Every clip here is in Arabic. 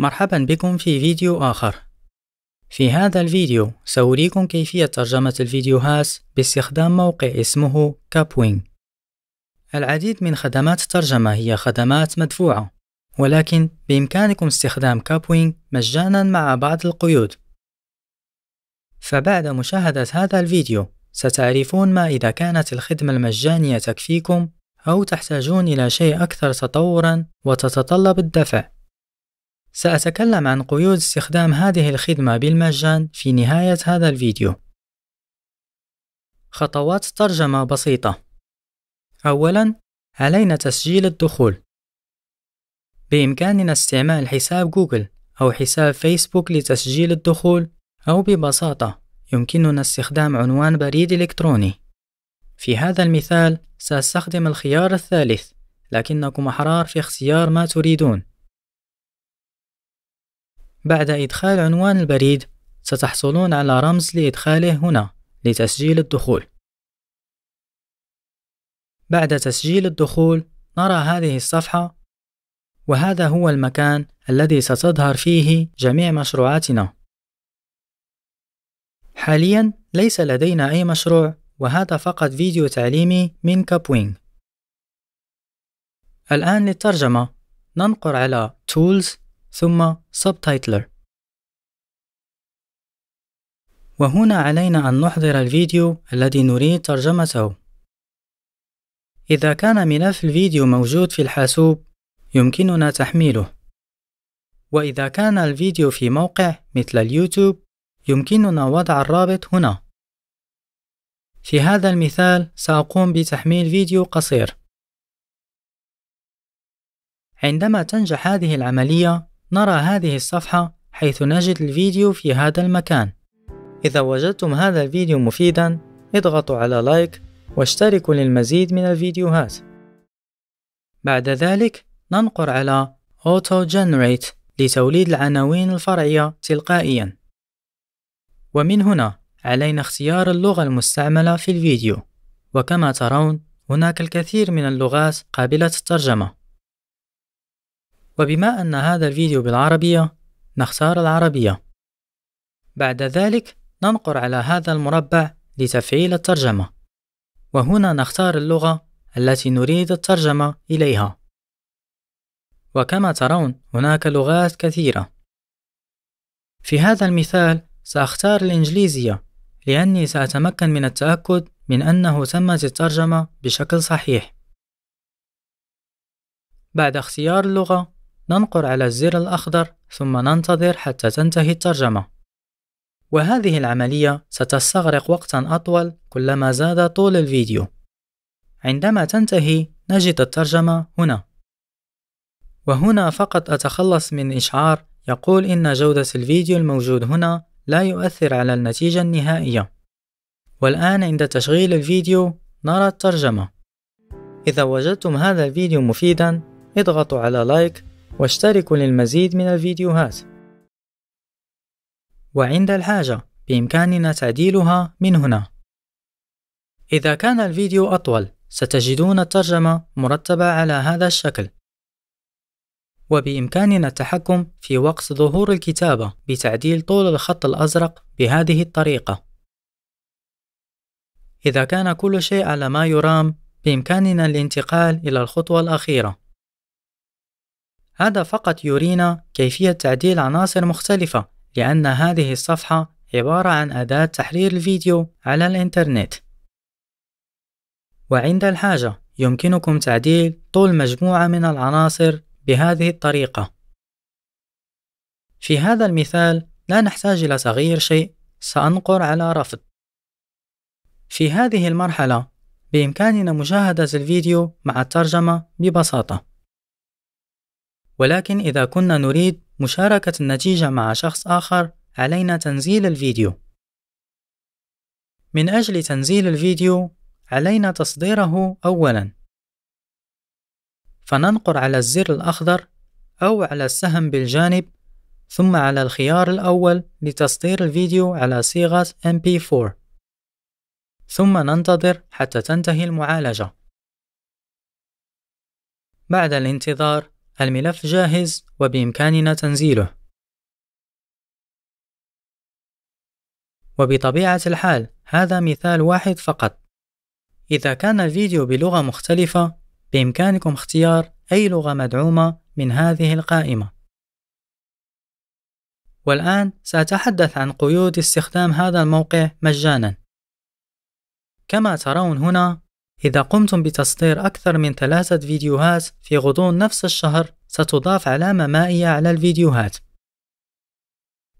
مرحبا بكم في فيديو آخر في هذا الفيديو سأريكم كيفية ترجمة الفيديوهات باستخدام موقع اسمه كابوينغ العديد من خدمات الترجمة هي خدمات مدفوعة ولكن بإمكانكم استخدام كابوينغ مجانا مع بعض القيود فبعد مشاهدة هذا الفيديو ستعرفون ما إذا كانت الخدمة المجانية تكفيكم أو تحتاجون إلى شيء أكثر تطورا وتتطلب الدفع سأتكلم عن قيود استخدام هذه الخدمة بالمجان في نهاية هذا الفيديو. خطوات ترجمة بسيطة أولاً علينا تسجيل الدخول بإمكاننا استعمال حساب جوجل أو حساب فيسبوك لتسجيل الدخول أو ببساطة يمكننا استخدام عنوان بريد إلكتروني في هذا المثال سأستخدم الخيار الثالث لكنكم أحرار في اختيار ما تريدون بعد إدخال عنوان البريد ستحصلون على رمز لإدخاله هنا لتسجيل الدخول بعد تسجيل الدخول نرى هذه الصفحة وهذا هو المكان الذي ستظهر فيه جميع مشروعاتنا حاليا ليس لدينا أي مشروع وهذا فقط فيديو تعليمي من كابوينغ الآن للترجمة ننقر على Tools ثم Subtitler وهنا علينا أن نحضر الفيديو الذي نريد ترجمته إذا كان ملف الفيديو موجود في الحاسوب يمكننا تحميله وإذا كان الفيديو في موقع مثل اليوتيوب يمكننا وضع الرابط هنا في هذا المثال سأقوم بتحميل فيديو قصير عندما تنجح هذه العملية نرى هذه الصفحة حيث نجد الفيديو في هذا المكان إذا وجدتم هذا الفيديو مفيدا اضغطوا على لايك واشتركوا للمزيد من الفيديوهات بعد ذلك ننقر على Auto Generate لتوليد العناوين الفرعية تلقائيا ومن هنا علينا اختيار اللغة المستعملة في الفيديو وكما ترون هناك الكثير من اللغات قابلة الترجمة وبما أن هذا الفيديو بالعربية نختار العربية بعد ذلك ننقر على هذا المربع لتفعيل الترجمة وهنا نختار اللغة التي نريد الترجمة إليها وكما ترون هناك لغات كثيرة في هذا المثال سأختار الإنجليزية لأني سأتمكن من التأكد من أنه تمت الترجمة بشكل صحيح بعد اختيار اللغة ننقر على الزر الأخضر ثم ننتظر حتى تنتهي الترجمة وهذه العملية ستستغرق وقتا أطول كلما زاد طول الفيديو عندما تنتهي نجد الترجمة هنا وهنا فقط أتخلص من إشعار يقول إن جودة الفيديو الموجود هنا لا يؤثر على النتيجة النهائية والآن عند تشغيل الفيديو نرى الترجمة إذا وجدتم هذا الفيديو مفيدا اضغطوا على لايك واشتركوا للمزيد من الفيديوهات وعند الحاجة بإمكاننا تعديلها من هنا إذا كان الفيديو أطول ستجدون الترجمة مرتبة على هذا الشكل وبإمكاننا التحكم في وقت ظهور الكتابة بتعديل طول الخط الأزرق بهذه الطريقة إذا كان كل شيء على ما يرام بإمكاننا الانتقال إلى الخطوة الأخيرة هذا فقط يرينا كيفية تعديل عناصر مختلفة لأن هذه الصفحة عبارة عن أداة تحرير الفيديو على الإنترنت وعند الحاجة يمكنكم تعديل طول مجموعة من العناصر بهذه الطريقة في هذا المثال لا نحتاج إلى تغيير شيء سأنقر على رفض في هذه المرحلة بإمكاننا مشاهدة الفيديو مع الترجمة ببساطة ولكن إذا كنا نريد مشاركة النتيجة مع شخص آخر علينا تنزيل الفيديو من أجل تنزيل الفيديو علينا تصديره أولاً فننقر على الزر الأخضر أو على السهم بالجانب ثم على الخيار الأول لتصدير الفيديو على صيغة MP4 ثم ننتظر حتى تنتهي المعالجة بعد الانتظار الملف جاهز وبإمكاننا تنزيله وبطبيعة الحال هذا مثال واحد فقط إذا كان الفيديو بلغة مختلفة بإمكانكم اختيار أي لغة مدعومة من هذه القائمة والآن سأتحدث عن قيود استخدام هذا الموقع مجانا كما ترون هنا إذا قمتم بتصدير أكثر من ثلاثة فيديوهات في غضون نفس الشهر ستضاف علامة مائية على الفيديوهات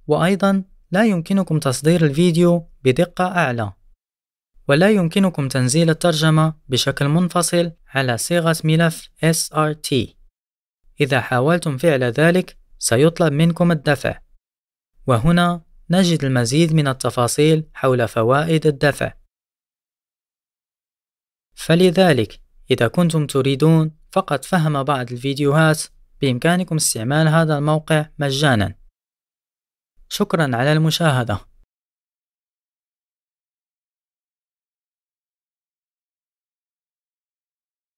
وأيضا لا يمكنكم تصدير الفيديو بدقة أعلى ولا يمكنكم تنزيل الترجمة بشكل منفصل على صيغة ملف SRT إذا حاولتم فعل ذلك سيطلب منكم الدفع وهنا نجد المزيد من التفاصيل حول فوائد الدفع فلذلك إذا كنتم تريدون فقط فهم بعض الفيديوهات بإمكانكم استعمال هذا الموقع مجانا شكرا على المشاهدة